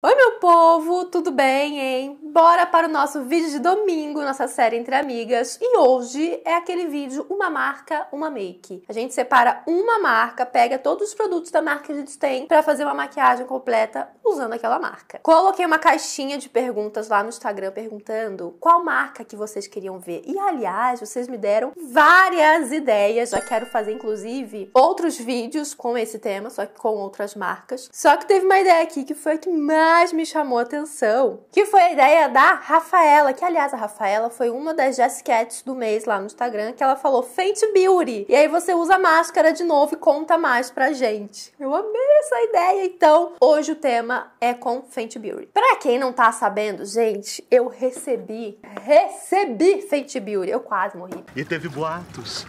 Oi, meu povo, tudo bem, hein? Bora para o nosso vídeo de domingo, nossa série Entre Amigas. E hoje é aquele vídeo Uma Marca, Uma Make. A gente separa uma marca, pega todos os produtos da marca que a gente tem para fazer uma maquiagem completa usando aquela marca. Coloquei uma caixinha de perguntas lá no Instagram perguntando qual marca que vocês queriam ver. E, aliás, vocês me deram várias ideias. Já quero fazer, inclusive, outros vídeos com esse tema, só que com outras marcas. Só que teve uma ideia aqui que foi a que mais mais me chamou atenção, que foi a ideia da Rafaela, que aliás a Rafaela foi uma das Jessicats do mês lá no Instagram, que ela falou Fenty Beauty. E aí você usa a máscara de novo e conta mais pra gente. Eu amei essa ideia, então hoje o tema é com Fenty Beauty. Pra quem não tá sabendo, gente, eu recebi, recebi Fenty Beauty. Eu quase morri. E teve boatos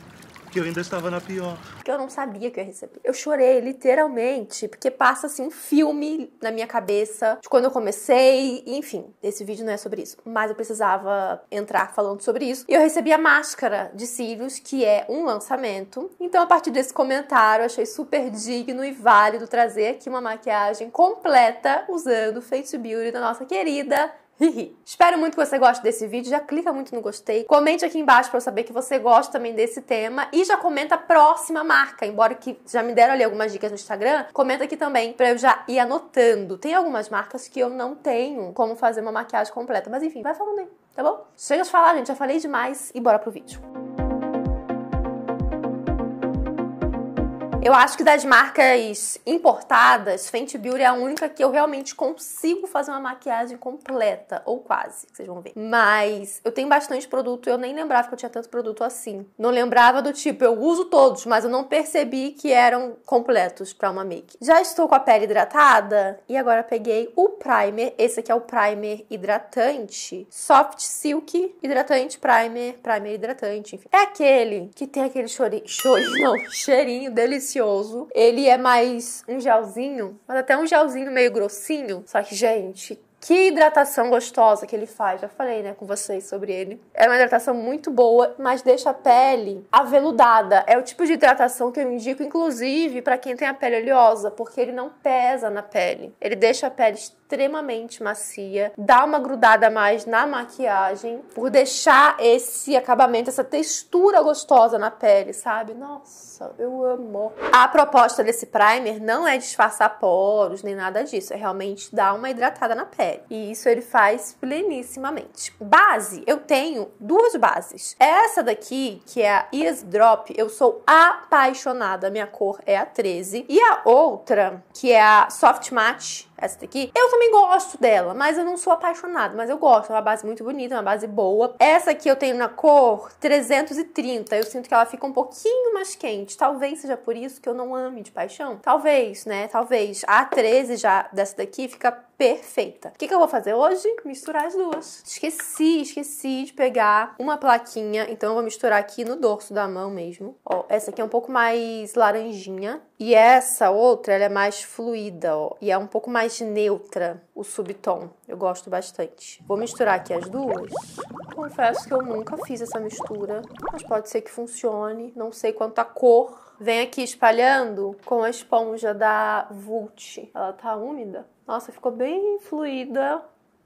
que eu ainda estava na pior. Porque eu não sabia que eu ia receber. Eu chorei, literalmente, porque passa assim um filme na minha cabeça de quando eu comecei, enfim. Esse vídeo não é sobre isso, mas eu precisava entrar falando sobre isso. E eu recebi a máscara de cílios, que é um lançamento. Então, a partir desse comentário, eu achei super digno e válido trazer aqui uma maquiagem completa usando Face Beauty da nossa querida Espero muito que você goste desse vídeo, já clica muito no gostei, comente aqui embaixo para eu saber que você gosta também desse tema e já comenta a próxima marca, embora que já me deram ali algumas dicas no Instagram, comenta aqui também para eu já ir anotando. Tem algumas marcas que eu não tenho como fazer uma maquiagem completa, mas enfim, vai falando aí, tá bom? Chega de falar, gente, já falei demais e bora pro vídeo. Eu acho que das marcas importadas, Fenty Beauty é a única que eu realmente consigo fazer uma maquiagem completa, ou quase, vocês vão ver. Mas eu tenho bastante produto, eu nem lembrava que eu tinha tanto produto assim. Não lembrava do tipo, eu uso todos, mas eu não percebi que eram completos para uma make. Já estou com a pele hidratada e agora peguei o primer. Esse aqui é o primer hidratante, Soft Silk hidratante primer, primer hidratante, enfim. É aquele que tem aquele chorinho, chorinho não, cheirinho dele delicioso. Ele é mais um gelzinho, mas até um gelzinho meio grossinho. Só que, gente, que hidratação gostosa que ele faz. Já falei, né, com vocês sobre ele. É uma hidratação muito boa, mas deixa a pele aveludada. É o tipo de hidratação que eu indico, inclusive, para quem tem a pele oleosa, porque ele não pesa na pele. Ele deixa a pele extremamente macia, dá uma grudada mais na maquiagem, por deixar esse acabamento, essa textura gostosa na pele, sabe? Nossa, eu amo. A proposta desse primer não é disfarçar poros nem nada disso, é realmente dar uma hidratada na pele. E isso ele faz plenissimamente. Base, eu tenho duas bases. Essa daqui, que é a Is Drop, eu sou apaixonada, minha cor é a 13. E a outra, que é a Soft Matte, essa daqui, eu também gosto dela, mas eu não sou apaixonada, mas eu gosto. É uma base muito bonita, uma base boa. Essa aqui eu tenho na cor 330. Eu sinto que ela fica um pouquinho mais quente. Talvez seja por isso que eu não ame de paixão. Talvez, né? Talvez. A 13 já dessa daqui fica perfeita. O que, que eu vou fazer hoje? Misturar as duas. Esqueci, esqueci de pegar uma plaquinha, então eu vou misturar aqui no dorso da mão mesmo. Ó, essa aqui é um pouco mais laranjinha e essa outra, ela é mais fluida, ó, e é um pouco mais neutra o subtom. Eu gosto bastante. Vou misturar aqui as duas. Confesso que eu nunca fiz essa mistura, mas pode ser que funcione. Não sei quanto a cor. Vem aqui espalhando com a esponja da Vult. Ela tá úmida? Nossa, ficou bem fluida.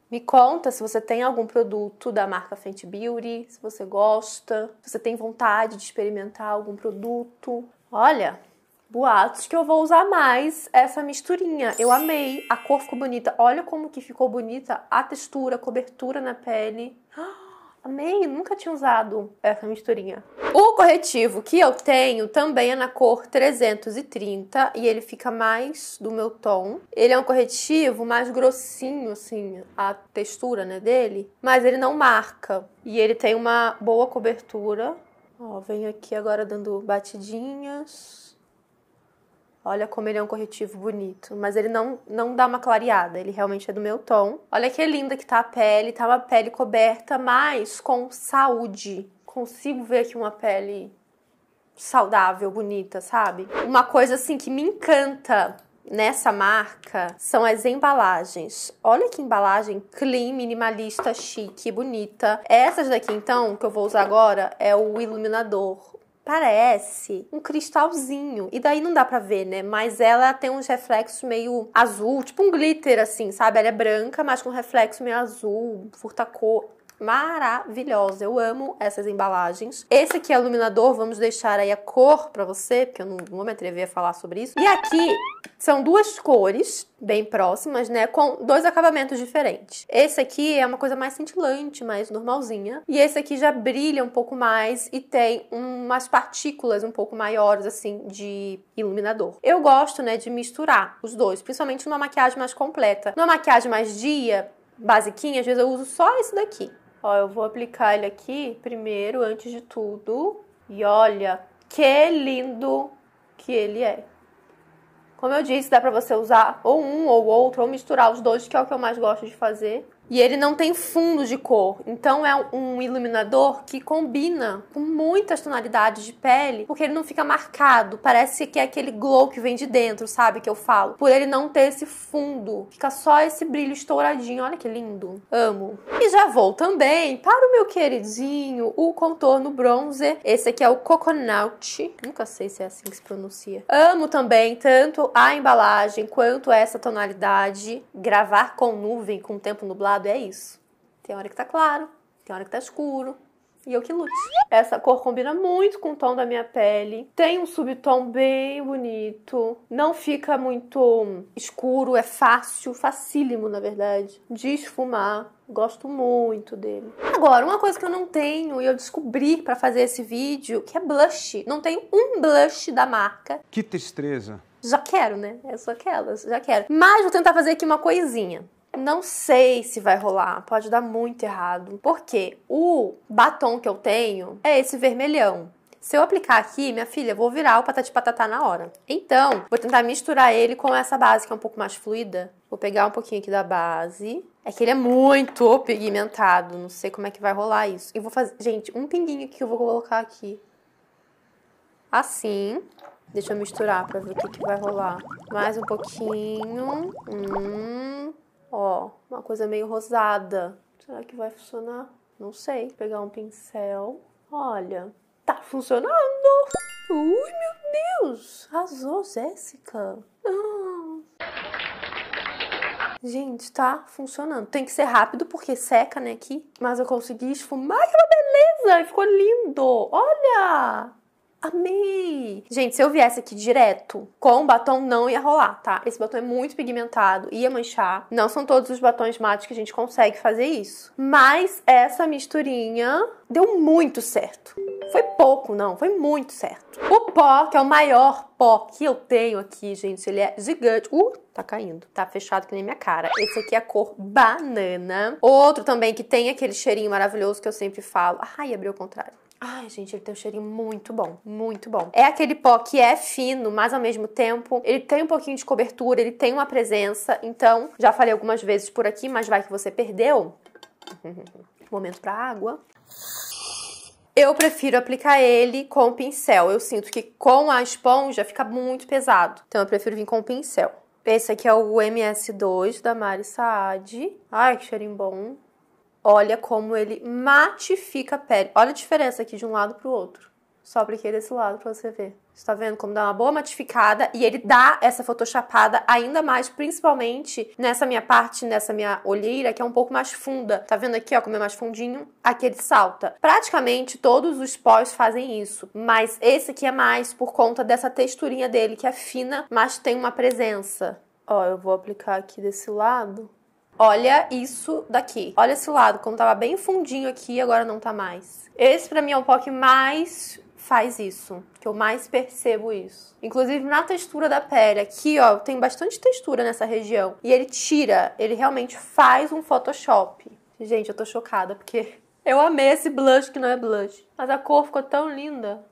Me conta se você tem algum produto da marca Fenty Beauty, se você gosta, se você tem vontade de experimentar algum produto. Olha, boatos que eu vou usar mais essa misturinha. Eu amei, a cor ficou bonita. Olha como que ficou bonita a textura, a cobertura na pele. Ah! Amei, nunca tinha usado essa misturinha. O corretivo que eu tenho também é na cor 330 e ele fica mais do meu tom. Ele é um corretivo mais grossinho, assim, a textura né, dele, mas ele não marca. E ele tem uma boa cobertura. Ó, venho aqui agora dando batidinhas. Olha como ele é um corretivo bonito. Mas ele não, não dá uma clareada, ele realmente é do meu tom. Olha que linda que tá a pele, tá uma pele coberta, mas com saúde. Consigo ver aqui uma pele saudável, bonita, sabe? Uma coisa assim que me encanta nessa marca são as embalagens. Olha que embalagem clean, minimalista, chique, bonita. Essas daqui então, que eu vou usar agora, é o iluminador parece um cristalzinho. E daí não dá pra ver, né? Mas ela tem uns reflexos meio azul, tipo um glitter, assim, sabe? Ela é branca, mas com reflexo meio azul, furtacor maravilhosa. Eu amo essas embalagens. Esse aqui é o iluminador, vamos deixar aí a cor pra você, porque eu não vou me atrever a falar sobre isso. E aqui são duas cores bem próximas, né, com dois acabamentos diferentes. Esse aqui é uma coisa mais cintilante, mais normalzinha, e esse aqui já brilha um pouco mais e tem umas partículas um pouco maiores assim de iluminador. Eu gosto, né, de misturar os dois, principalmente numa maquiagem mais completa. Numa maquiagem mais dia, basiquinha, às vezes eu uso só esse daqui. Ó, eu vou aplicar ele aqui primeiro, antes de tudo. E olha que lindo que ele é. Como eu disse, dá pra você usar ou um ou outro, ou misturar os dois, que é o que eu mais gosto de fazer. E ele não tem fundo de cor, então é um iluminador que combina com muitas tonalidades de pele, porque ele não fica marcado, parece que é aquele glow que vem de dentro, sabe? Que eu falo. Por ele não ter esse fundo, fica só esse brilho estouradinho, olha que lindo. Amo. E já vou também para o meu queridinho, o contorno bronzer. Esse aqui é o Coconut, nunca sei se é assim que se pronuncia. Amo também tanto a embalagem quanto essa tonalidade. Gravar com nuvem, com tempo nublado nublado é isso. Tem hora que tá claro, tem hora que tá escuro. E eu que lute. Essa cor combina muito com o tom da minha pele. Tem um subtom bem bonito. Não fica muito escuro, é fácil, facílimo, na verdade, de esfumar. Gosto muito dele. Agora, uma coisa que eu não tenho e eu descobri para fazer esse vídeo, que é blush. Não tenho um blush da marca. Que tristeza. Já quero, né? É só aquelas, já quero. Mas vou tentar fazer aqui uma coisinha não sei se vai rolar, pode dar muito errado. Porque o batom que eu tenho é esse vermelhão. Se eu aplicar aqui, minha filha, vou virar o patati patatá na hora. Então, vou tentar misturar ele com essa base que é um pouco mais fluida. Vou pegar um pouquinho aqui da base. É que ele é muito pigmentado, não sei como é que vai rolar isso. E vou fazer, gente, um pinguinho que eu vou colocar aqui. Assim. Deixa eu misturar pra ver o que, que vai rolar. Mais um pouquinho. Hum. Ó, uma coisa meio rosada. Será que vai funcionar? Não sei. Vou pegar um pincel. Olha, tá funcionando! Ui, meu Deus! Arrasou, Jéssica! Ah. Gente, tá funcionando. Tem que ser rápido porque seca, né, aqui. Mas eu consegui esfumar, que beleza! Ficou lindo! Olha! amei! Gente, se eu viesse aqui direto com o batom, não ia rolar, tá? Esse batom é muito pigmentado, ia manchar. Não são todos os batons mates que a gente consegue fazer isso. Mas essa misturinha deu muito certo. Foi pouco, não, foi muito certo. O pó, que é o maior pó que eu tenho aqui, gente, ele é gigante. Uh, tá caindo. Tá fechado que nem minha cara. Esse aqui é a cor banana. Outro também que tem aquele cheirinho maravilhoso que eu sempre falo. Ai, abriu o contrário. Ai, gente, ele tem um cheirinho muito bom, muito bom. É aquele pó que é fino, mas ao mesmo tempo ele tem um pouquinho de cobertura, ele tem uma presença. Então, já falei algumas vezes por aqui, mas vai que você perdeu. Momento para água. Eu prefiro aplicar ele com o pincel. Eu sinto que com a esponja fica muito pesado. Então eu prefiro vir com o pincel. Esse aqui é o MS2 da Mari Saad. Ai, que cheirinho bom. Olha como ele matifica a pele. Olha a diferença aqui de um lado para o outro. Só apliquei desse lado para você ver. Você tá vendo como dá uma boa matificada e ele dá essa photoshopada ainda mais, principalmente nessa minha parte, nessa minha olheira, que é um pouco mais funda. Tá vendo aqui, ó, como é mais fundinho? Aqui ele salta. Praticamente todos os pós fazem isso, mas esse aqui é mais por conta dessa texturinha dele, que é fina, mas tem uma presença. Ó, eu vou aplicar aqui desse lado. Olha isso daqui. Olha esse lado, como tava bem fundinho aqui, agora não tá mais. Esse para mim é o que mais faz isso, que eu mais percebo isso. Inclusive na textura da pele, aqui ó, tem bastante textura nessa região. E ele tira, ele realmente faz um Photoshop. Gente, eu tô chocada porque eu amei esse blush que não é blush. Mas a cor ficou tão linda.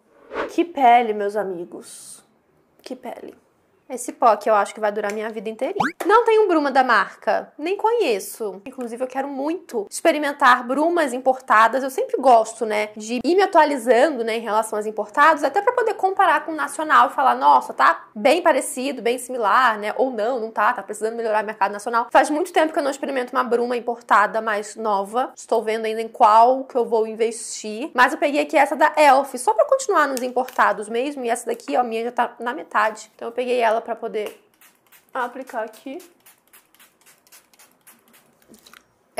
Que pele, meus amigos. Que pele. Esse pó que eu acho que vai durar minha vida inteirinha. Não tenho bruma da marca, nem conheço. Inclusive eu quero muito experimentar brumas importadas. Eu sempre gosto, né, de ir me atualizando, né, em relação às importadas, até para poder comparar com o nacional e falar, nossa, tá bem parecido, bem similar, né, ou não, não tá, tá precisando melhorar o mercado nacional. Faz muito tempo que eu não experimento uma bruma importada mais nova. Estou vendo ainda em qual que eu vou investir, mas eu peguei aqui essa da Elf, só para continuar nos importados mesmo, e essa daqui, ó, minha já tá na metade. Então eu peguei ela para poder aplicar aqui.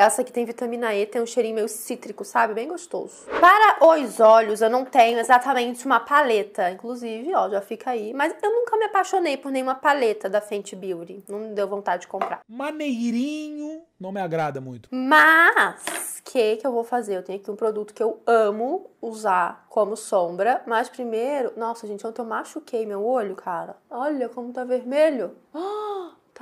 Essa que tem vitamina E, tem um cheirinho meio cítrico, sabe? Bem gostoso. Para os olhos, eu não tenho exatamente uma paleta. Inclusive, ó, já fica aí. Mas eu nunca me apaixonei por nenhuma paleta da Fenty Beauty. Não deu vontade de comprar. Maneirinho não me agrada muito. Mas o que, que eu vou fazer? Eu tenho aqui um produto que eu amo usar como sombra, mas primeiro, nossa gente, ontem eu machuquei meu olho, cara. Olha como tá vermelho. Ah!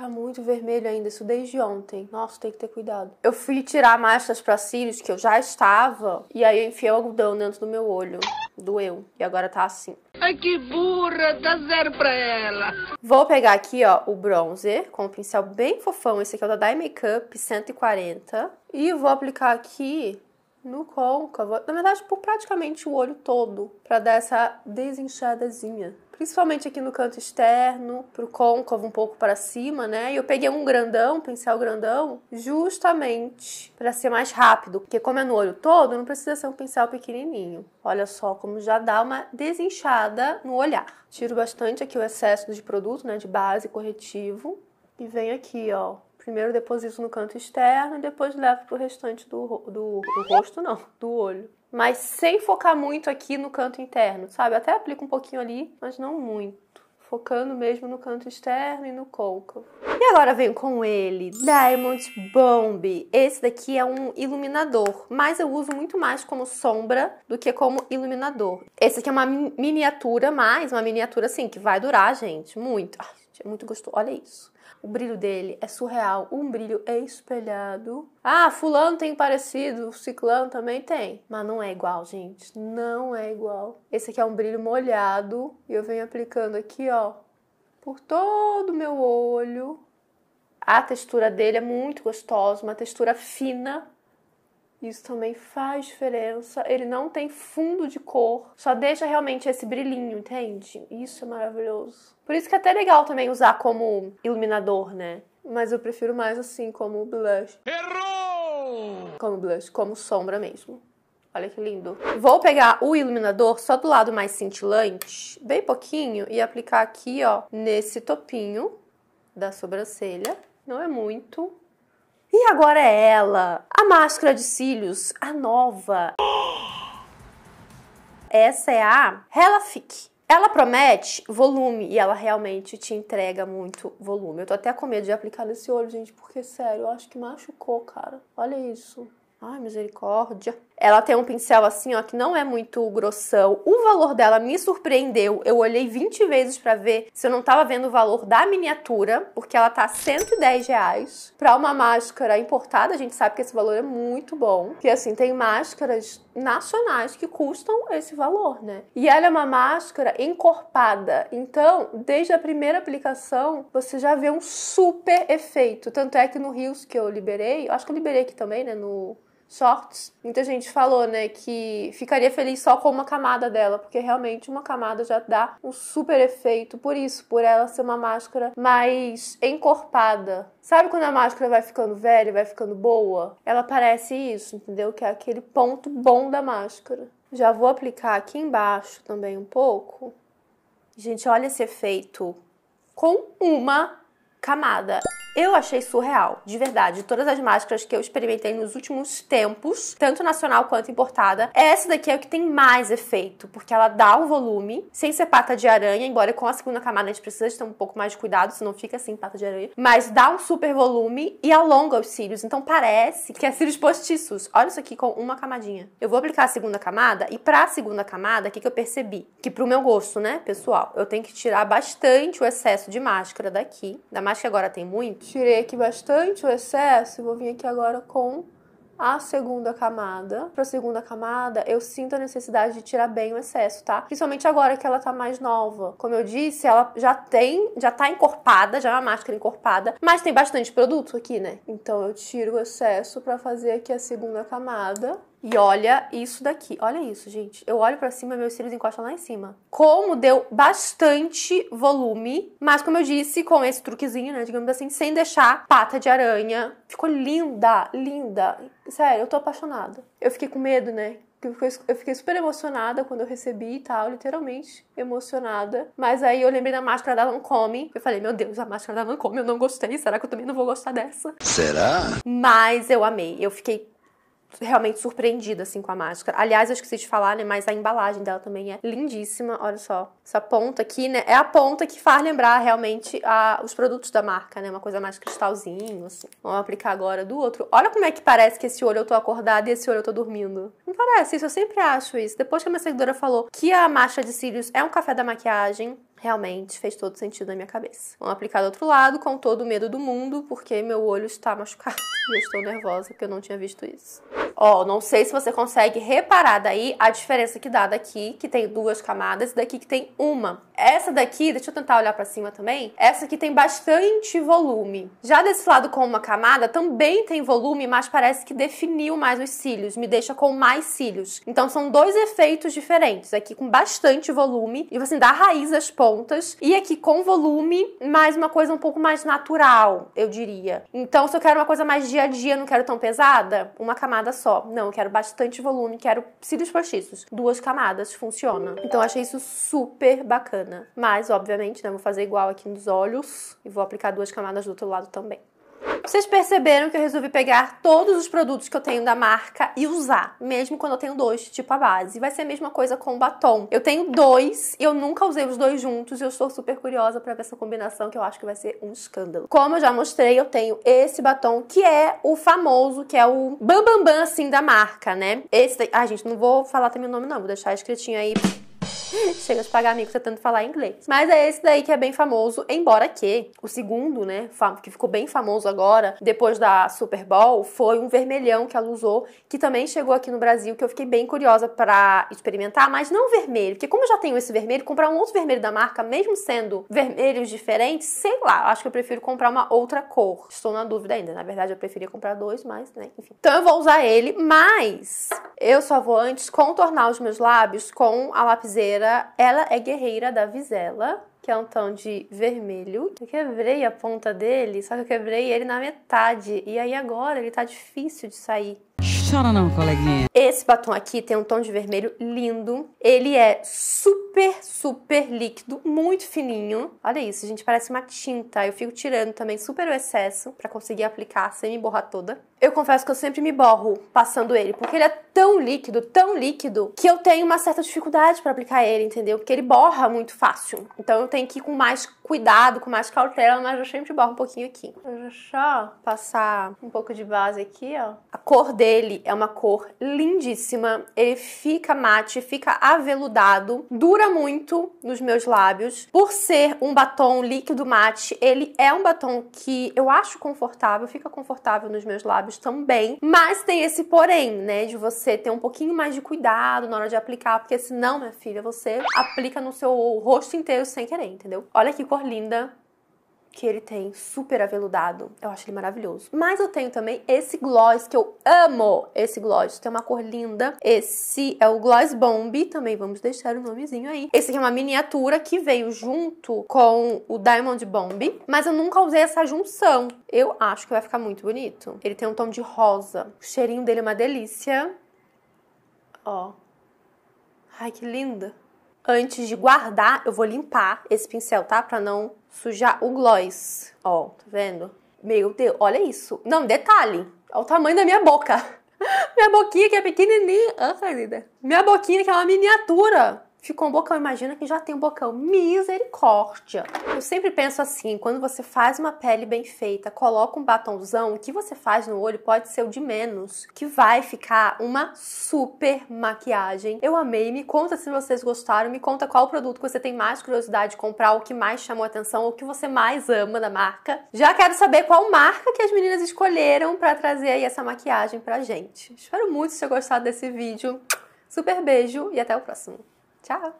Tá muito vermelho ainda, isso desde ontem. Nossa, tem que ter cuidado. Eu fui tirar máscaras pra cílios, que eu já estava, e aí eu enfiei o algodão dentro do meu olho. Doeu. E agora tá assim. Ai, que burra! Dá zero pra ela! Vou pegar aqui, ó, o bronzer com um pincel bem fofão. Esse aqui é o da Dye Makeup 140. E vou aplicar aqui no côncavo. Na verdade, por praticamente o olho todo. Pra dar essa desinchadazinha principalmente aqui no canto externo, pro côncavo um pouco para cima, né? E eu peguei um grandão, um pincel grandão, justamente para ser mais rápido, porque como é no olho todo, não precisa ser um pincel pequenininho. Olha só como já dá uma desinchada no olhar. Tiro bastante aqui o excesso de produto, né, de base, corretivo, e venho aqui, ó, Primeiro deposito no canto externo e depois levo pro restante do, do, do rosto, não, do olho mas sem focar muito aqui no canto interno, sabe? Até aplico um pouquinho ali, mas não muito. Focando mesmo no canto externo e no côncavo. E agora venho com ele, Diamond Bomb. Esse daqui é um iluminador, mas eu uso muito mais como sombra do que como iluminador. Esse aqui é uma miniatura mais, uma miniatura assim, que vai durar, gente, muito. Ai, gente, é muito gostoso. Olha isso. O brilho dele é surreal, um brilho espelhado. Ah, fulano tem parecido, ciclano também tem. Mas não é igual, gente. Não é igual. Esse aqui é um brilho molhado e eu venho aplicando aqui, ó, por todo o meu olho. A textura dele é muito gostosa, uma textura fina, isso também faz diferença. Ele não tem fundo de cor, só deixa realmente esse brilhinho, entende? Isso é maravilhoso. Por isso que é até legal também usar como iluminador, né? Mas eu prefiro mais assim como blush. Errou! Como blush, como sombra mesmo. Olha que lindo. Vou pegar o iluminador só do lado mais cintilante, bem pouquinho, e aplicar aqui, ó, nesse topinho da sobrancelha. Não é muito, e agora é ela, a máscara de cílios, a nova. Essa é a Helafique. Ela promete volume e ela realmente te entrega muito volume. Eu tô até com medo de aplicar nesse olho, gente, porque sério, eu acho que machucou, cara. Olha isso. Ai, misericórdia. Ela tem um pincel assim, ó, que não é muito grossão. O valor dela me surpreendeu. Eu olhei 20 vezes para ver se eu não tava vendo o valor da miniatura, porque ela tá 110 reais pra uma máscara importada. A gente sabe que esse valor é muito bom. Que assim, tem máscaras nacionais que custam esse valor, né? E ela é uma máscara encorpada. Então, desde a primeira aplicação, você já vê um super efeito. Tanto é que no Rios que eu liberei, acho que eu liberei aqui também, né? No shorts. Muita gente falou, né, que ficaria feliz só com uma camada dela, porque realmente uma camada já dá um super efeito por isso, por ela ser uma máscara mais encorpada. Sabe quando a máscara vai ficando velha, vai ficando boa? Ela parece isso, entendeu? Que é aquele ponto bom da máscara. Já vou aplicar aqui embaixo também um pouco. Gente, olha esse efeito com uma camada. Eu achei surreal, de verdade. Todas as máscaras que eu experimentei nos últimos tempos, tanto nacional quanto importada, essa daqui é o que tem mais efeito, porque ela dá o volume, sem ser pata de aranha, embora com a segunda camada a gente precisa ter um pouco mais de cuidado, senão fica assim pata de aranha, mas dá um super volume e alonga os cílios. Então parece que é cílios postiços. Olha isso aqui com uma camadinha. Eu vou aplicar a segunda camada e pra segunda camada, o que, que eu percebi? Que pro meu gosto, né, pessoal, eu tenho que tirar bastante o excesso de máscara daqui, da mais que agora tem muito. Tirei aqui bastante o excesso e vou vir aqui agora com a segunda camada. Para a segunda camada, eu sinto a necessidade de tirar bem o excesso, tá? Principalmente agora que ela tá mais nova. Como eu disse, ela já tem, já tá encorpada, já é uma máscara encorpada, mas tem bastante produto aqui, né? Então eu tiro o excesso para fazer aqui a segunda camada. E olha isso daqui, olha isso, gente. Eu olho para cima, e meus cílios encostam lá em cima. Como deu bastante volume, mas como eu disse, com esse truquezinho, né, digamos assim, sem deixar pata de aranha. Ficou linda, linda sério, eu tô apaixonada. Eu fiquei com medo, né? Eu fiquei super emocionada quando eu recebi e tal, literalmente emocionada. Mas aí eu lembrei da máscara da Lancome. Eu falei, meu Deus, a máscara da Lancome eu não gostei. Será que eu também não vou gostar dessa? Será? Mas eu amei. Eu fiquei realmente surpreendida, assim, com a máscara. Aliás, eu esqueci de falar, né? Mas a embalagem dela também é lindíssima. Olha só. Essa ponta aqui, né? É a ponta que faz lembrar realmente a, os produtos da marca, né? Uma coisa mais cristalzinho, assim. Vamos aplicar agora do outro. Olha como é que parece que esse olho eu tô acordada e esse olho eu tô dormindo. Não parece isso, eu sempre acho isso. Depois que a minha seguidora falou que a máscara de cílios é um café da maquiagem, realmente fez todo sentido na minha cabeça. Vamos aplicar do outro lado com todo o medo do mundo, porque meu olho está machucado e eu estou nervosa porque eu não tinha visto isso. Ó, não sei se você consegue reparar daí a diferença que dá daqui, que tem duas camadas, e daqui que tem uma. Essa daqui, deixa eu tentar olhar para cima também. Essa aqui tem bastante volume. Já desse lado com uma camada também tem volume, mas parece que definiu mais os cílios, me deixa com mais cílios. Então são dois efeitos diferentes. Aqui com bastante volume e assim dá raiz às pontas e aqui com volume, mais uma coisa um pouco mais natural, eu diria. Então se eu quero uma coisa mais dia a dia, não quero tão pesada, uma camada só. Não, eu quero bastante volume, quero cílios postiços. Duas camadas funciona. Então achei isso super bacana bacana. Né? Mas, obviamente, né, vou fazer igual aqui nos olhos e vou aplicar duas camadas do outro lado também. Vocês perceberam que eu resolvi pegar todos os produtos que eu tenho da marca e usar, mesmo quando eu tenho dois, tipo a base. Vai ser a mesma coisa com o batom. Eu tenho dois e eu nunca usei os dois juntos e eu estou super curiosa para ver essa combinação que eu acho que vai ser um escândalo. Como eu já mostrei, eu tenho esse batom que é o famoso, que é o bam bam bam assim da marca, né? Esse, ai gente, não vou falar também o nome não, vou deixar escritinho aí Chega de pagar amigo tentando falar inglês. Mas é esse daí que é bem famoso, embora que o segundo, né, que ficou bem famoso agora, depois da Super Bowl, foi um vermelhão que ela usou, que também chegou aqui no Brasil, que eu fiquei bem curiosa para experimentar, mas não vermelho, porque como eu já tenho esse vermelho, comprar um outro vermelho da marca, mesmo sendo vermelhos diferentes, sei lá, acho que eu prefiro comprar uma outra cor. Estou na dúvida ainda, na verdade eu preferia comprar dois, mas, né, enfim. Então eu vou usar ele, mas eu só vou antes contornar os meus lábios com a lapiseira guerreira, ela é guerreira da Visela, que é um tom de vermelho. Eu quebrei a ponta dele, só que eu quebrei ele na metade. E aí agora ele tá difícil de sair chora não, coleguinha. Esse batom aqui tem um tom de vermelho lindo. Ele é super, super líquido, muito fininho. Olha isso, gente, parece uma tinta. Eu fico tirando também super o excesso para conseguir aplicar sem me borrar toda. Eu confesso que eu sempre me borro passando ele, porque ele é tão líquido, tão líquido, que eu tenho uma certa dificuldade para aplicar ele, entendeu? Porque ele borra muito fácil. Então eu tenho que ir com mais cuidado, com mais cautela, mas eu sempre borro um pouquinho aqui. Deixa eu passar um pouco de base aqui, ó. A cor dele é uma cor lindíssima. Ele fica mate, fica aveludado, dura muito nos meus lábios. Por ser um batom líquido mate, ele é um batom que eu acho confortável, fica confortável nos meus lábios também, mas tem esse porém, né, de você ter um pouquinho mais de cuidado na hora de aplicar, porque senão, minha filha, você aplica no seu rosto inteiro sem querer, entendeu? Olha que cor cor linda que ele tem, super aveludado. Eu acho ele maravilhoso. Mas eu tenho também esse gloss que eu amo. Esse gloss tem uma cor linda. Esse é o Gloss Bomb, também vamos deixar o nomezinho aí. Esse aqui é uma miniatura que veio junto com o Diamond Bomb, mas eu nunca usei essa junção. Eu acho que vai ficar muito bonito. Ele tem um tom de rosa. O cheirinho dele é uma delícia. Ó. Ai, que linda. Antes de guardar, eu vou limpar esse pincel, tá? Pra não sujar o gloss. Ó, tá vendo? Meu Deus, olha isso. Não, detalhe. Olha o tamanho da minha boca. minha boquinha que é pequenininha. Ah, querida. Minha boquinha que é uma miniatura ficou um bocão. Imagina que já tem um bocão. Misericórdia! Eu sempre penso assim: quando você faz uma pele bem feita, coloca um batomzão, o que você faz no olho pode ser o de menos, que vai ficar uma super maquiagem. Eu amei. Me conta se vocês gostaram, me conta qual produto que você tem mais curiosidade de comprar, o que mais chamou atenção, o que você mais ama da marca. Já quero saber qual marca que as meninas escolheram para trazer aí essa maquiagem pra gente. Espero muito ter gostado desse vídeo. Super beijo e até o próximo. Tchau!